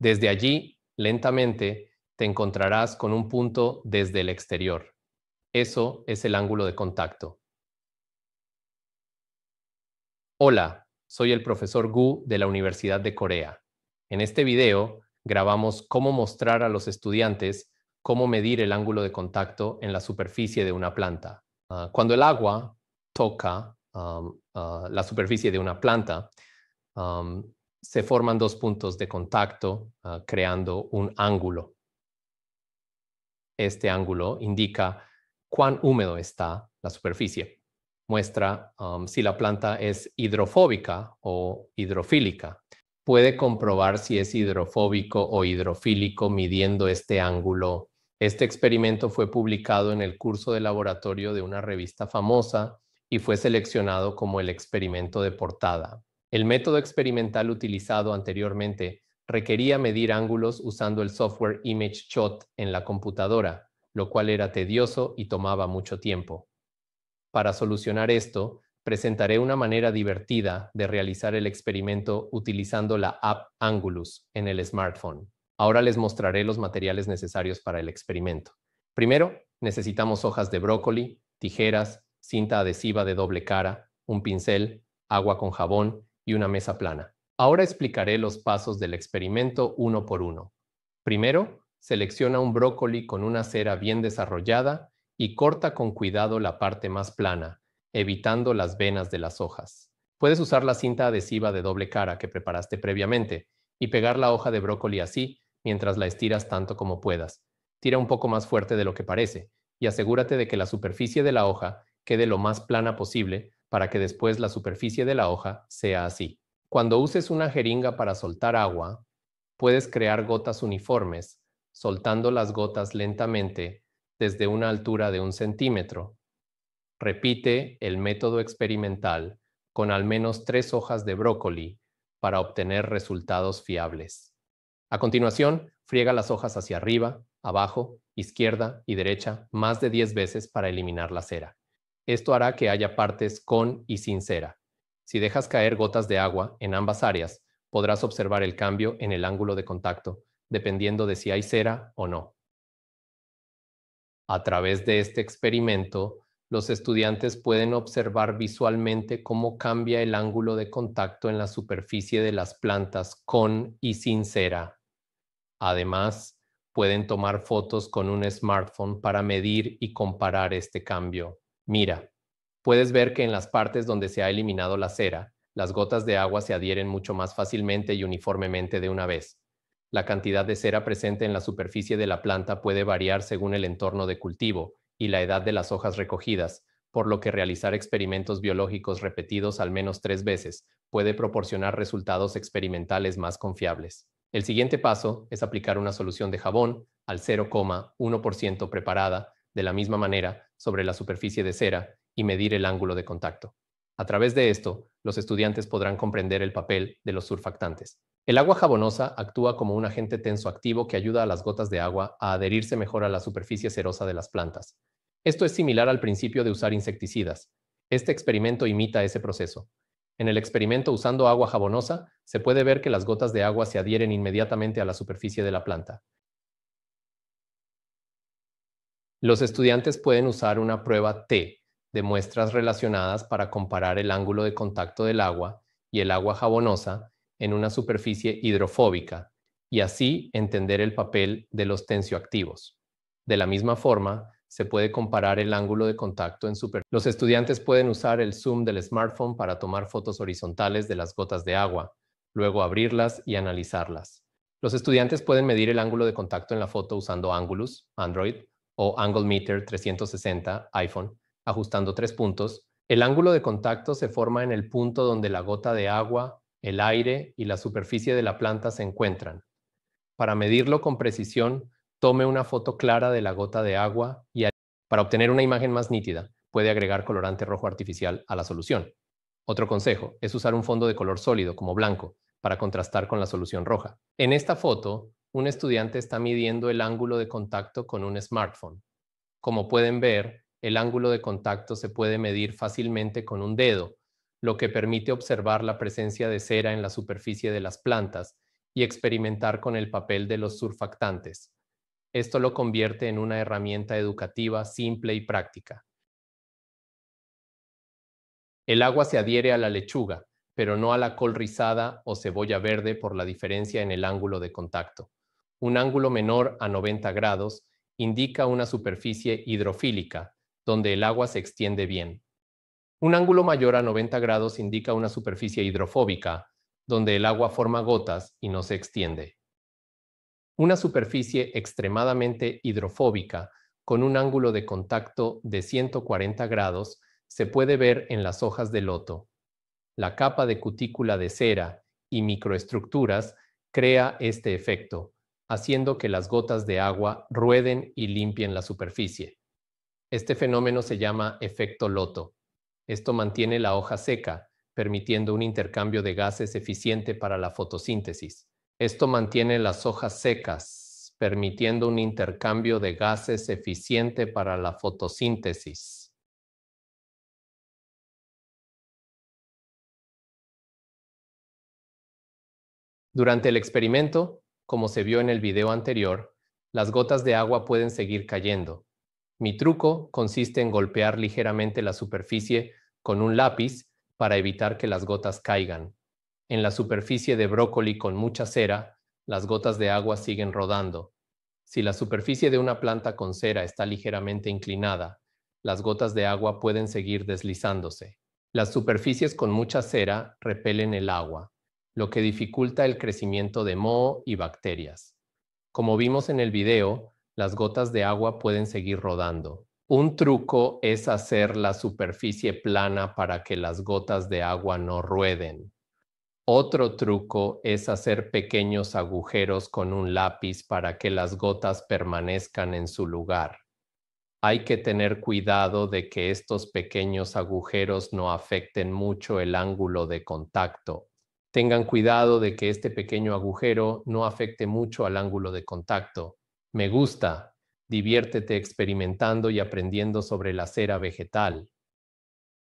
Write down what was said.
Desde allí, lentamente, te encontrarás con un punto desde el exterior. Eso es el ángulo de contacto. Hola, soy el profesor Gu de la Universidad de Corea. En este video grabamos cómo mostrar a los estudiantes cómo medir el ángulo de contacto en la superficie de una planta. Ah, cuando el agua toca ah, la superficie de una planta, se forman dos puntos de contacto ah, creando un ángulo. Este ángulo indica cuán húmedo está la superficie. Muestra um, si la planta es hidrofóbica o hidrofílica. Puede comprobar si es hidrofóbico o hidrofílico midiendo este ángulo. Este experimento fue publicado en el curso de laboratorio de una revista famosa y fue seleccionado como el experimento de portada. El método experimental utilizado anteriormente requería medir ángulos usando el software Shot en la computadora, lo cual era tedioso y tomaba mucho tiempo. Para solucionar esto, presentaré una manera divertida de realizar el experimento utilizando la app Angulus en el smartphone. Ahora les mostraré los materiales necesarios para el experimento. Primero, necesitamos hojas de brócoli, tijeras, cinta adhesiva de doble cara, un pincel, agua con jabón una mesa plana. Ahora explicaré los pasos del experimento uno por uno. Primero, selecciona un brócoli con una cera bien desarrollada y corta con cuidado la parte más plana, evitando las venas de las hojas. Puedes usar la cinta adhesiva de doble cara que preparaste previamente y pegar la hoja de brócoli así mientras la estiras tanto como puedas. Tira un poco más fuerte de lo que parece y asegúrate de que la superficie de la hoja quede lo más plana posible para que después la superficie de la hoja sea así. Cuando uses una jeringa para soltar agua, puedes crear gotas uniformes, soltando las gotas lentamente desde una altura de un centímetro. Repite el método experimental con al menos tres hojas de brócoli para obtener resultados fiables. A continuación, friega las hojas hacia arriba, abajo, izquierda y derecha más de 10 veces para eliminar la cera. Esto hará que haya partes con y sin cera. Si dejas caer gotas de agua en ambas áreas, podrás observar el cambio en el ángulo de contacto, dependiendo de si hay cera o no. A través de este experimento, los estudiantes pueden observar visualmente cómo cambia el ángulo de contacto en la superficie de las plantas con y sin cera. Además, pueden tomar fotos con un smartphone para medir y comparar este cambio. Mira, puedes ver que en las partes donde se ha eliminado la cera, las gotas de agua se adhieren mucho más fácilmente y uniformemente de una vez. La cantidad de cera presente en la superficie de la planta puede variar según el entorno de cultivo y la edad de las hojas recogidas, por lo que realizar experimentos biológicos repetidos al menos tres veces puede proporcionar resultados experimentales más confiables. El siguiente paso es aplicar una solución de jabón al 0,1% preparada de la misma manera sobre la superficie de cera y medir el ángulo de contacto. A través de esto, los estudiantes podrán comprender el papel de los surfactantes. El agua jabonosa actúa como un agente activo que ayuda a las gotas de agua a adherirse mejor a la superficie cerosa de las plantas. Esto es similar al principio de usar insecticidas. Este experimento imita ese proceso. En el experimento usando agua jabonosa, se puede ver que las gotas de agua se adhieren inmediatamente a la superficie de la planta. Los estudiantes pueden usar una prueba T de muestras relacionadas para comparar el ángulo de contacto del agua y el agua jabonosa en una superficie hidrofóbica y así entender el papel de los tensioactivos. De la misma forma, se puede comparar el ángulo de contacto en super. Los estudiantes pueden usar el zoom del smartphone para tomar fotos horizontales de las gotas de agua, luego abrirlas y analizarlas. Los estudiantes pueden medir el ángulo de contacto en la foto usando Angulus, Android, o Angle Meter 360 iPhone, ajustando tres puntos, el ángulo de contacto se forma en el punto donde la gota de agua, el aire y la superficie de la planta se encuentran. Para medirlo con precisión, tome una foto clara de la gota de agua y para obtener una imagen más nítida, puede agregar colorante rojo artificial a la solución. Otro consejo es usar un fondo de color sólido, como blanco, para contrastar con la solución roja. En esta foto, un estudiante está midiendo el ángulo de contacto con un smartphone. Como pueden ver, el ángulo de contacto se puede medir fácilmente con un dedo, lo que permite observar la presencia de cera en la superficie de las plantas y experimentar con el papel de los surfactantes. Esto lo convierte en una herramienta educativa simple y práctica. El agua se adhiere a la lechuga, pero no a la col rizada o cebolla verde por la diferencia en el ángulo de contacto un ángulo menor a 90 grados indica una superficie hidrofílica, donde el agua se extiende bien. Un ángulo mayor a 90 grados indica una superficie hidrofóbica, donde el agua forma gotas y no se extiende. Una superficie extremadamente hidrofóbica con un ángulo de contacto de 140 grados se puede ver en las hojas de loto. La capa de cutícula de cera y microestructuras crea este efecto, haciendo que las gotas de agua rueden y limpien la superficie. Este fenómeno se llama efecto loto. Esto mantiene la hoja seca, permitiendo un intercambio de gases eficiente para la fotosíntesis. Esto mantiene las hojas secas, permitiendo un intercambio de gases eficiente para la fotosíntesis. Durante el experimento, como se vio en el video anterior, las gotas de agua pueden seguir cayendo. Mi truco consiste en golpear ligeramente la superficie con un lápiz para evitar que las gotas caigan. En la superficie de brócoli con mucha cera, las gotas de agua siguen rodando. Si la superficie de una planta con cera está ligeramente inclinada, las gotas de agua pueden seguir deslizándose. Las superficies con mucha cera repelen el agua lo que dificulta el crecimiento de moho y bacterias. Como vimos en el video, las gotas de agua pueden seguir rodando. Un truco es hacer la superficie plana para que las gotas de agua no rueden. Otro truco es hacer pequeños agujeros con un lápiz para que las gotas permanezcan en su lugar. Hay que tener cuidado de que estos pequeños agujeros no afecten mucho el ángulo de contacto. Tengan cuidado de que este pequeño agujero no afecte mucho al ángulo de contacto. Me gusta. Diviértete experimentando y aprendiendo sobre la cera vegetal.